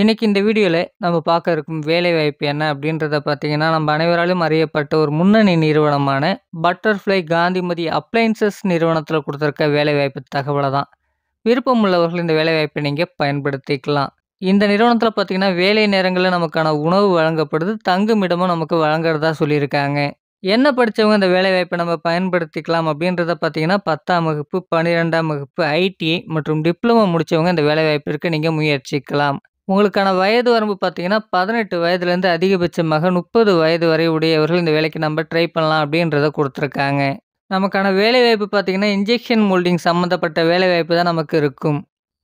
இன்றைக்கி இந்த வீடியோவில் நம்ம பார்க்க இருக்கும் வேலைவாய்ப்பு என்ன அப்படின்றத பார்த்திங்கன்னா நம்ம அனைவராலும் அறியப்பட்ட ஒரு முன்னணி நிறுவனமான பட்டர்ஃப்ளை காந்திமதி அப்ளைன்சஸ் நிறுவனத்தில் கொடுத்துருக்க வேலைவாய்ப்பு தகவலை தான் விருப்பம் உள்ளவர்கள் இந்த வேலைவாய்ப்பை நீங்கள் பயன்படுத்திக்கலாம் இந்த நிறுவனத்தில் பார்த்திங்கன்னா வேலை நேரங்களில் நமக்கான உணவு வழங்கப்படுது தங்குமிடமும் நமக்கு வழங்குறதா சொல்லியிருக்காங்க என்ன படித்தவங்க இந்த வேலைவாய்ப்பை நம்ம பயன்படுத்திக்கலாம் அப்படின்றத பார்த்திங்கன்னா பத்தாம் வகுப்பு பன்னிரெண்டாம் வகுப்பு ஐடிஐ மற்றும் டிப்ளமோ முடித்தவங்க இந்த வேலைவாய்ப்பிற்கு நீங்கள் முயற்சிக்கலாம் உங்களுக்கான வயது வரம்பு பார்த்தீங்கன்னா பதினெட்டு வயதுலேருந்து அதிகபட்சமாக முப்பது வயது வரை உடையவர்கள் இந்த வேலைக்கு நம்ம ட்ரை பண்ணலாம் அப்படின்றத கொடுத்துருக்காங்க நமக்கான வேலைவாய்ப்பு பார்த்தீங்கன்னா இன்ஜெக்ஷன் மோல்டிங் சம்மந்தப்பட்ட வேலைவாய்ப்பு தான் நமக்கு இருக்கும்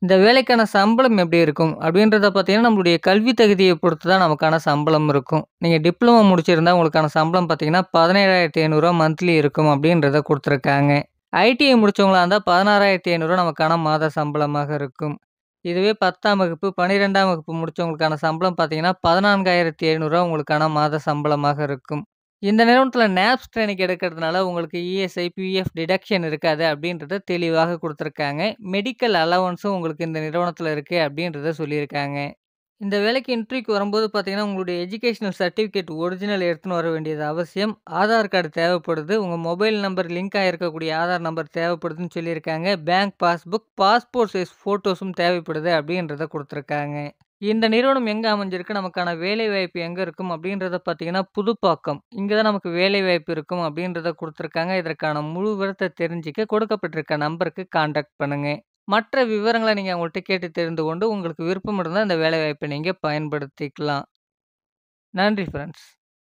இந்த வேலைக்கான சம்பளம் எப்படி இருக்கும் அப்படின்றத பார்த்தீங்கன்னா நம்மளுடைய கல்வி தகுதியை பொறுத்து தான் நமக்கான சம்பளம் இருக்கும் நீங்கள் டிப்ளமோ முடிச்சிருந்தால் உங்களுக்கான சம்பளம் பார்த்தீங்கன்னா பதினேழாயிரத்தி ஐநூறுரூவா மந்த்லி இருக்கும் அப்படின்றத கொடுத்துருக்காங்க ஐடிஐ முடித்தவங்களா இருந்தால் பதினாறாயிரத்தி ஐநூறுரூவா நமக்கான மாத சம்பளமாக இருக்கும் இதுவே பத்தாம் வகுப்பு, பன்னிரெண்டாம் வகுப்பு முடித்தவங்களுக்கான சம்பளம் பார்த்தீங்கன்னா, பதினான்காயிரத்தி எழுநூறுவா உங்களுக்கான மாத சம்பளமாக இருக்கும். இந்த நிறுவனத்தில் நேப்ஸ் ட்ரைனிங் எடுக்கிறதுனால, உங்களுக்கு இ.எஸ்.ஐ, பி.எஃப் டிடக்ஷன் இருக்காது அப்படின்றத தெளிவாக கொடுத்துருக்காங்க மெடிக்கல் அலவன்ஸும் உங்களுக்கு இந்த நிறுவனத்தில் இருக்குது அப்படின்றத சொல்லியிருக்காங்க. இந்த வேலைக்கு இன்டர்வியூக்கு வரும்போது பார்த்தீங்கன்னா உங்களுடைய எஜுகேஷனல் சர்டிஃபிகேட் ஒரிஜினல் எடுத்துன்னு வர வேண்டியது அவசியம் ஆதார் கார்டு தேவைப்படுது உங்கள் மொபைல் நம்பர் லிங்க் ஆகிருக்கக்கூடிய ஆதார் நம்பர் தேவைப்படுதுன்னு சொல்லியிருக்காங்க பேங்க் பாஸ்புக் பாஸ்போர்ட் சைஸ் ஃபோட்டோஸும் தேவைப்படுது அப்படின்றத கொடுத்துருக்காங்க இந்த நிறுவனம் எங்கே அமைஞ்சிருக்கு நமக்கான வேலை வாய்ப்பு எங்கே இருக்கும் அப்படின்றத பார்த்தீங்கன்னா புதுப்பாக்கம் இங்கே தான் நமக்கு வேலை வாய்ப்பு இருக்கும் அப்படின்றத கொடுத்துருக்காங்க இதற்கான முழு விவரத்தை தெரிஞ்சிக்க கொடுக்கப்பட்டிருக்க நம்பருக்கு கான்டாக்ட் பண்ணுங்கள் மற்ற விவரங்களை நீங்கள் அவங்கள்ட்ட கேட்டு தெரிந்து கொண்டு, உங்களுக்கு விருப்பம் இருந்தா, அந்த வேலைவாய்ப்பை நீங்கள் பயன்படுத்திக்கலாம். நன்றி ஃப்ரெண்ட்ஸ்